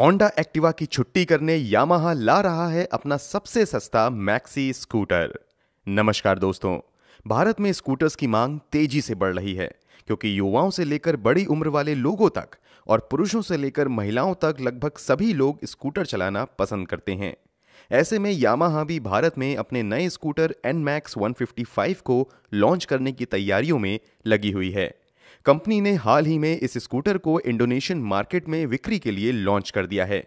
Honda Activa की छुट्टी करने यामाहा ला रहा है अपना सबसे सस्ता मैक्सी स्कूटर नमस्कार दोस्तों भारत में स्कूटर्स की मांग तेजी से बढ़ रही है क्योंकि युवाओं से लेकर बड़ी उम्र वाले लोगों तक और पुरुषों से लेकर महिलाओं तक लगभग सभी लोग स्कूटर चलाना पसंद करते हैं ऐसे में यामाहा भी भारत में अपने नए स्कूटर एन मैक्स को लॉन्च करने की तैयारियों में लगी हुई है कंपनी ने हाल ही में इस स्कूटर को इंडोनेशियन मार्केट में बिक्री के लिए लॉन्च कर दिया है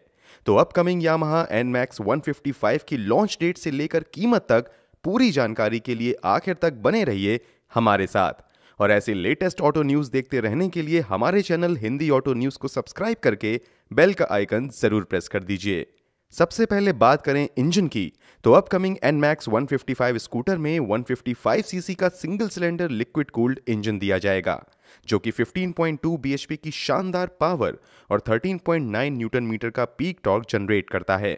तो upcoming Yamaha N Max one की लॉन्च डेट से लेकर कीमत तक पूरी जानकारी के लिए आखिर तक बने रहिए हमारे साथ और ऐसे लेटेस्ट ऑटो न्यूज देखते रहने के लिए हमारे चैनल हिंदी ऑटो न्यूज को सब्सक्राइब करके बेल का आइकन जरूर प्रेस कर दीजिए सबसे पहले बात करें इंजन की तो अपकमिंग एनमैक्स 155 स्कूटर में 155 सीसी का single cylinder liquid cooled engine दिया जाएगा जो कि 15.2 bhp की शानदार पावर और 13.9 न्यूटन मीटर का पीक टॉर्क जनरेट करता है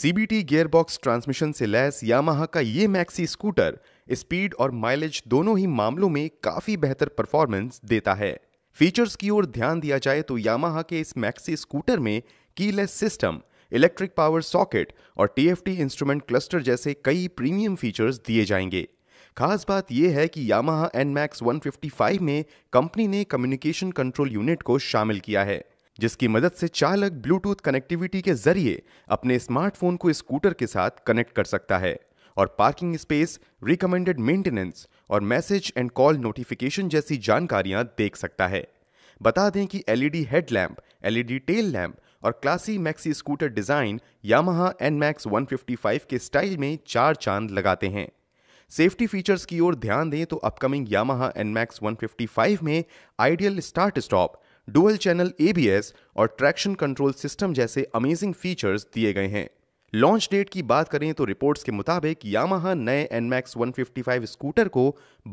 सीबीटी गियरबॉक्स ट्रांसमिशन से लैस यामाहा का ये मैक्सी स्कूटर स्पीड और माइलेज दोनों ही मामलों में काफी बेहतर परफॉर्मेंस देता है फीचर्स की ओर ध्यान दिया जाए तो यामाहा के इस मैक्सी स्कूटर में keyless system electric power socket और टीएफटी इंस्ट्रूमेंट क्लस्टर जैसे कई प्रीमियम फीचर्स दिए जाएंगे खास बात यह है कि यामाहा एनमैक्स 155 में कंपनी ने कम्युनिकेशन कंट्रोल यूनिट को शामिल किया है जिसकी मदद से चालक ब्लूटूथ कनेक्टिविटी के जरिए अपने स्मार्टफोन को स्कूटर के साथ कनेक्ट कर सकता है और पार्किंग स्पेस रिकमेंडेड मेंटेनेंस और मैसेज एंड कॉल नोटिफिकेशन जैसी जानकारियां देख सकता है बता दें कि LED headlamp LED tail lamp और classy maxi scooter design Yamaha N Max one के स्टाइल में चार चांद लगाते हैं सेफ्टी फीचर्स की ओर ध्यान दें तो upcoming Yamaha N Max one में idle start stop dual channel A और ट्रैक्शन कंट्रोल सिस्टम जैसे अमेजिंग फीचर्स दिए गए हैं लॉन्च डेट की बात करें तो रिपोर्ट्स के मुताबिक यामहा नए एनमैक्स 155 स्कूटर को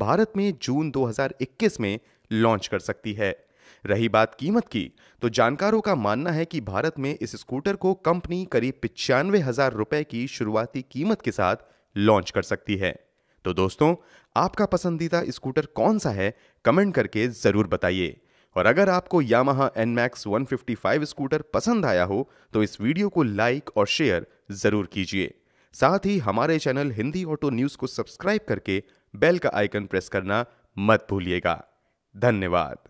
भारत में जून 2021 में लॉन्च कर सकती है रही बात कीमत की तो जानकारों का मानना है कि भारत में इस स्कूटर को कंपनी करीब पिचानवे हजार रुपए की शुरुआती कीमत के साथ लॉन्च कर सकती है तो दोस्तों आपका पसंदीदा स्कूटर कौन सा है कमेंट करके जरूर बताइए और अगर आपको यामाहा एनमैक्स 155 स्कूटर पसंद आया हो तो इस वीडियो को लाइक और शेयर जरूर कीजिए साथ ही हमारे चैनल हिंदी ऑटो न्यूज को सब्सक्राइब करके बेल का आइकन प्रेस करना मत भूलिएगा धन्यवाद